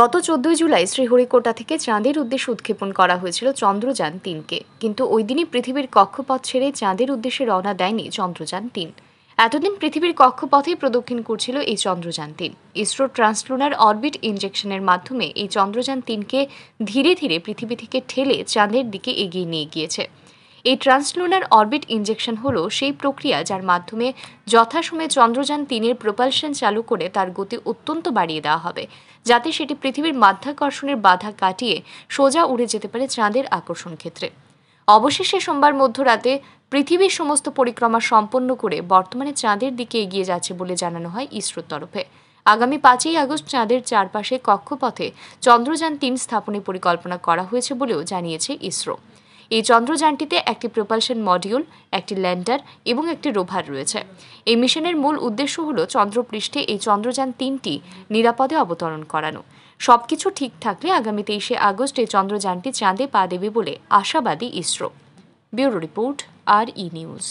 গত চোদ্দই জুলাই শ্রীহরিকোটা থেকে চাঁদের উদ্দেশ্যে উৎক্ষেপণ করা হয়েছিল চন্দ্রযান তিনকে কিন্তু ওই দিনই পৃথিবীর কক্ষপথ ছেড়ে চাঁদের উদ্দেশ্যে রওনা দেয়নি চন্দ্রযান তিন এতদিন পৃথিবীর কক্ষপথেই প্রদক্ষিণ করছিল এই চন্দ্রযান তিন ইসরো ট্রান্সলুনার অরবিট ইনজেকশনের মাধ্যমে এই চন্দ্রযান তিনকে ধীরে ধীরে পৃথিবী থেকে ঠেলে চাঁদের দিকে এগিয়ে নিয়ে গিয়েছে এই ট্রান্সলুনার অরবিট ইঞ্জেকশন হলো সেই প্রক্রিয়া যার মাধ্যমে যথাসময়ে চন্দ্রযান তিনের প্রপালশন চালু করে তার গতি অত্যন্ত বাড়িয়ে দেওয়া হবে যাতে সেটি পৃথিবীর মাধ্যাকর্ষণের বাধা কাটিয়ে সোজা উড়ে যেতে পারে চাঁদের আকর্ষণ ক্ষেত্রে অবশেষে সোমবার মধ্যরাতে পৃথিবীর সমস্ত পরিক্রমা সম্পন্ন করে বর্তমানে চাঁদের দিকে এগিয়ে যাচ্ছে বলে জানানো হয় ইসরোর তরফে আগামী পাঁচই আগস্ট চাঁদের চারপাশে কক্ষপথে চন্দ্রযান তিন স্থাপনের পরিকল্পনা করা হয়েছে বলেও জানিয়েছে ইসরো এই চন্দ্রযানটিতে একটি প্রপালশন মডিউল একটি ল্যান্ডার এবং একটি রোভার রয়েছে এই মিশনের মূল উদ্দেশ্য হল চন্দ্রপৃষ্ঠে এই চন্দ্রযান তিনটি নিরাপদে অবতরণ করানো সবকিছু ঠিক থাকলে আগামী তেইশে আগস্ট এই চন্দ্রযানটি চাঁদে পা দেবে বলে আশাবাদী ইসরো ব্যুরো রিপোর্ট আর ই নিউজ